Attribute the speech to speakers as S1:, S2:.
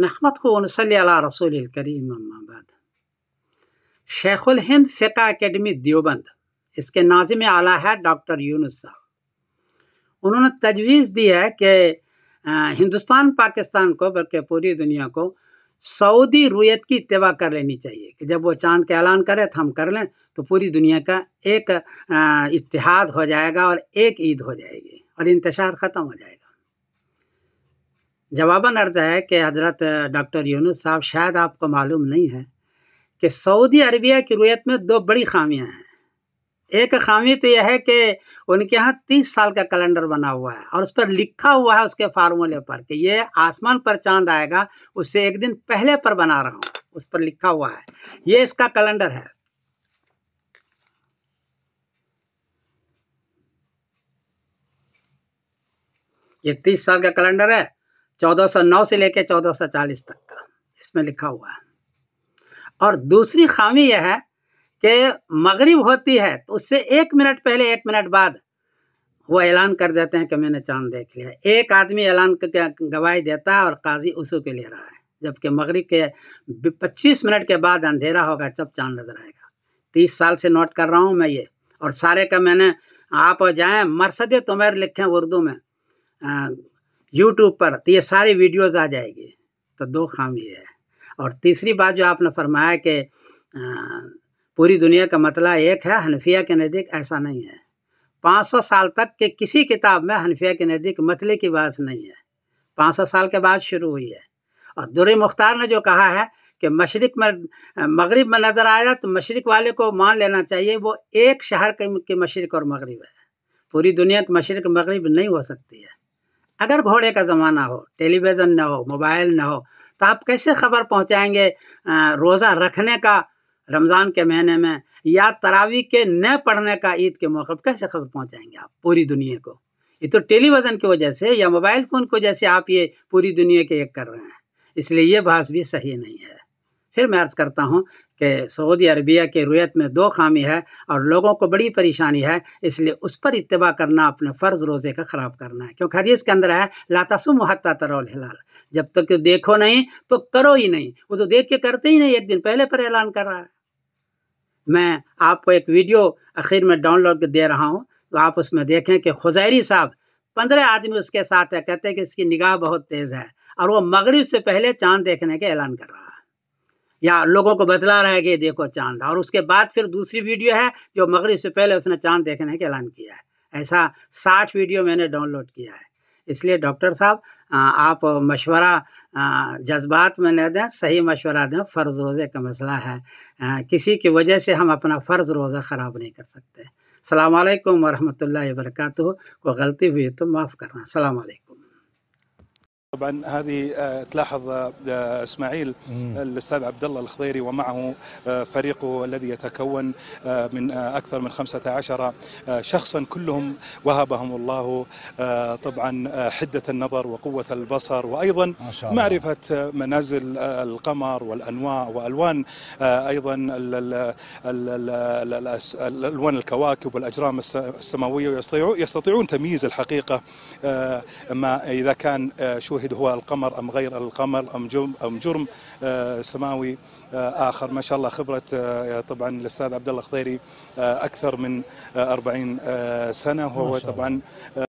S1: نحمده ونصلي على रसूल الكريم अम्मा बाद शेख हिंद फ़िका अकेडमी देवबंद इसके नाजिम आला है डॉक्टर यूनुस साहब उन्होंने तजवीज़ दी है कि हिंदुस्तान पाकिस्तान को बल्कि पूरी दुनिया को सऊदी रुयत की इतवा कर लेनी चाहिए कि जब वो चांद का ऐलान करे तो हम कर लें तो पूरी दुनिया का एक इतिहाद हो जाएगा और एक ईद हो जाएगी और इंतशार ख़त्म हो जाएगा जवाबन अर्ज है कि हज़रत डॉक्टर यूनुस साहब शायद आपको मालूम नहीं है कि सऊदी अरबिया की रुयत में दो बड़ी खामियां हैं एक खामी तो यह है कि उनके यहाँ तीस साल का कैलेंडर बना हुआ है और उस पर लिखा हुआ है उसके फार्मूले पर कि ये आसमान पर चांद आएगा उससे एक दिन पहले पर बना रहा हूँ उस पर लिखा हुआ है ये इसका कैलेंडर है ये तीस साल का कैलेंडर है 1409 से लेकर 1440 तक का इसमें लिखा हुआ है और दूसरी खामी यह है कि मगरिब होती है तो उससे एक मिनट पहले एक मिनट बाद वो ऐलान कर देते हैं कि मैंने चांद देख लिया एक आदमी ऐलान करके गवाही देता है और काजी उसी के ले रहा है जबकि मगरिब के पच्चीस मिनट के बाद अंधेरा होगा जब चांद नजर आएगा तीस साल से नोट कर रहा हूँ मैं ये और सारे का मैंने आप जाएं मरसद तुम्हें लिखें उर्दू में यूट्यूब पर तो ये सारी वीडियोज़ आ जाएगी तो दो खामी है और तीसरी बात जो आपने फरमाया कि पूरी दुनिया का मतला एक है हनफिया के नज़दीक ऐसा नहीं है 500 साल तक के किसी किताब में हनफिया के नज़दीक मतले की बात नहीं है 500 साल के बाद शुरू हुई है और दुर मुख्तार ने जो कहा है कि मशरक में मगरब में नज़र आया तो मशरक वाले को मान लेना चाहिए वो एक शहर के मशरक और मगरब है पूरी दुनिया के मशरक मगरब नहीं हो सकती है अगर घोड़े का ज़माना हो टेलीविज़न ना हो मोबाइल ना हो तो आप कैसे खबर पहुंचाएंगे रोज़ा रखने का रमज़ान के महीने में या तरावी के न पढ़ने का ईद के मौके पर कैसे खबर पहुंचाएंगे आप पूरी दुनिया को ये तो टेलीविज़न की वजह से या मोबाइल फ़ोन की वजह से आप ये पूरी दुनिया के एक कर रहे हैं इसलिए ये बहस भी सही नहीं है फिर मैं अर्ज़ करता हूँ कि सऊदी अरबिया के रुयत में दो खामी है और लोगों को बड़ी परेशानी है इसलिए उस पर इतबा करना अपने फ़र्ज़ रोज़े का ख़राब करना है क्योंकि हदीस के अंदर है लातासु महत्ता तरौल हिलाल जब तक तो देखो नहीं तो करो ही नहीं वो तो देख के करते ही नहीं एक दिन पहले पर ऐलान कर रहा है मैं आपको एक वीडियो आखिर में डाउनलोड दे रहा हूँ तो आप उसमें देखें कि खुजैरी साहब पंद्रह आदमी उसके साथ है कहते हैं कि इसकी निगाह बहुत तेज़ है और वो मगरब से पहले चांद देखने के ऐलान कर रहा है या लोगों को बतला रहा है कि देखो चांद और उसके बाद फिर दूसरी वीडियो है जो मगरब से पहले उसने चांद देखने का ऐलान किया है ऐसा साठ वीडियो मैंने डाउनलोड किया है इसलिए डॉक्टर साहब आप मशवरा जज्बात में न दें सही मशवरा दें फ़र्ज़ रोज़े का मसला है किसी की वजह से हम अपना फ़र्ज़ रोज़ा ख़राब नहीं कर सकते अल्लाम वरहमल वर्क को गलती हुई तो माफ़ करना अलैक्म طبعا هذه
S2: آه، تلاحظ آه، اسماعيل آه، الاستاذ عبد الله الخضيري ومعه فريقه الذي يتكون من اكثر من 15 شخصا كلهم وهبهم الله طبعا حده النظر وقوه البصر وايضا معرفه منازل القمر والانواع والوان ايضا الوان الكواكب والاجرام السماويه ويستطيعون تمييز الحقيقه ما اذا كان شوه توحيد هو القمر أم غير القمر أم جرم, أم جرم آه، سماوي آه، آخر ما شاء الله خبرة آه، طبعا الأستاذ عبد الله خضيري أكثر من 40 سنة وهو طبعا